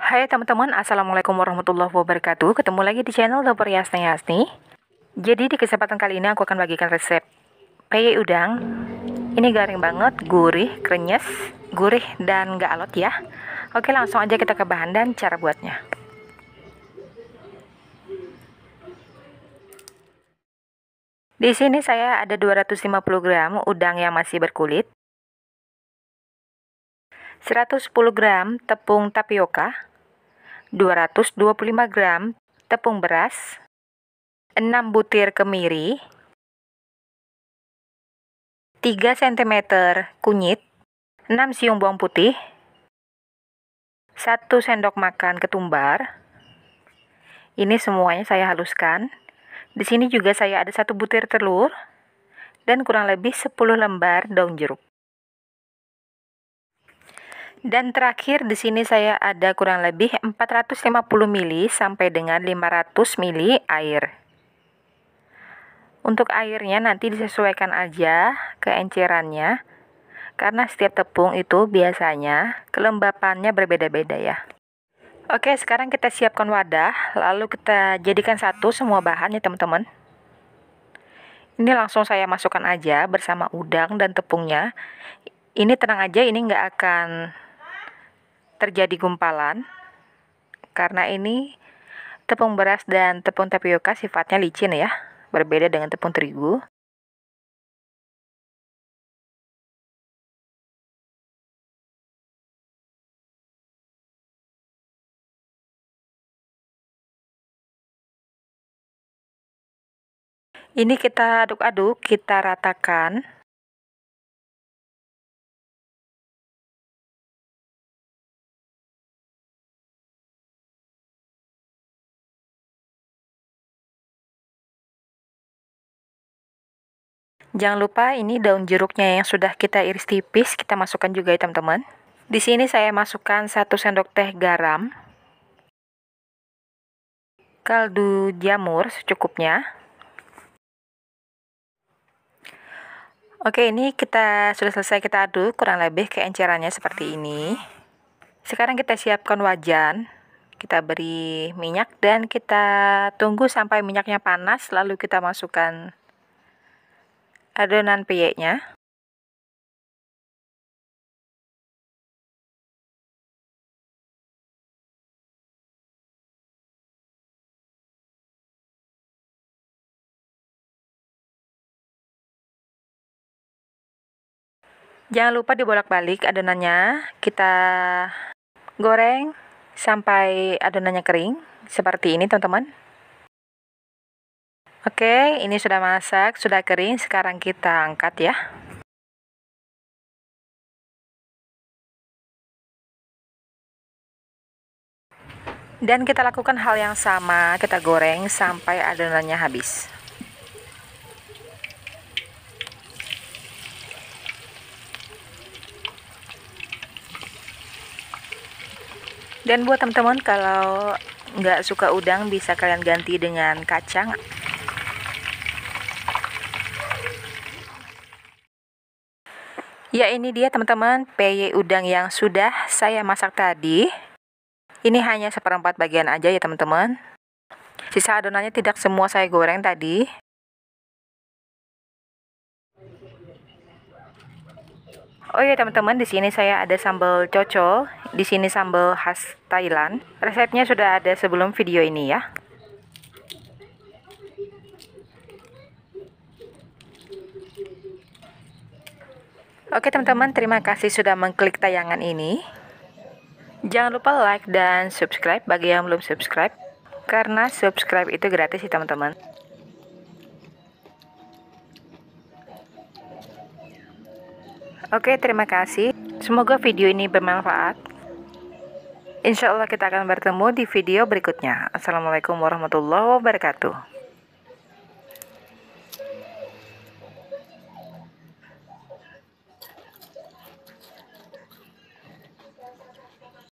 Hai teman-teman, Assalamualaikum warahmatullahi wabarakatuh Ketemu lagi di channel Dapur Yasni Yasni Jadi di kesempatan kali ini aku akan bagikan resep peye udang Ini garing banget, gurih, krenyes, gurih dan gak alot ya Oke langsung aja kita ke bahan dan cara buatnya Di sini saya ada 250 gram udang yang masih berkulit 110 gram tepung tapioka 225 gram tepung beras, 6 butir kemiri, 3 cm kunyit, 6 siung bawang putih, 1 sendok makan ketumbar. Ini semuanya saya haluskan. Di sini juga saya ada satu butir telur dan kurang lebih 10 lembar daun jeruk. Dan terakhir di sini saya ada kurang lebih 450 ml sampai dengan 500 ml air. Untuk airnya nanti disesuaikan aja keencerannya. Karena setiap tepung itu biasanya kelembapannya berbeda-beda ya. Oke, sekarang kita siapkan wadah, lalu kita jadikan satu semua bahan ya teman-teman. Ini langsung saya masukkan aja bersama udang dan tepungnya. Ini tenang aja, ini nggak akan terjadi gumpalan karena ini tepung beras dan tepung tapioka sifatnya licin ya, berbeda dengan tepung terigu. Ini kita aduk-aduk, kita ratakan Jangan lupa ini daun jeruknya yang sudah kita iris tipis, kita masukkan juga ya teman-teman. Di sini saya masukkan 1 sendok teh garam, kaldu jamur secukupnya. Oke, ini kita sudah selesai kita aduk, kurang lebih keencerannya seperti ini. Sekarang kita siapkan wajan. Kita beri minyak dan kita tunggu sampai minyaknya panas lalu kita masukkan adonan peyeknya. Jangan lupa dibolak-balik adonannya. Kita goreng sampai adonannya kering seperti ini, teman-teman. Oke, ini sudah masak, sudah kering. Sekarang kita angkat ya. Dan kita lakukan hal yang sama, kita goreng sampai adonannya habis. Dan buat teman-teman kalau nggak suka udang bisa kalian ganti dengan kacang Ya ini dia teman-teman peye udang yang sudah saya masak tadi Ini hanya seperempat bagian aja ya teman-teman Sisa adonannya tidak semua saya goreng tadi Oh ya teman-teman, di sini saya ada sambal cocol, di sini sambal khas Thailand. Resepnya sudah ada sebelum video ini ya. Oke teman-teman, terima kasih sudah mengklik tayangan ini. Jangan lupa like dan subscribe bagi yang belum subscribe, karena subscribe itu gratis sih teman-teman. Oke, terima kasih. Semoga video ini bermanfaat. Insya Allah kita akan bertemu di video berikutnya. Assalamualaikum warahmatullahi wabarakatuh.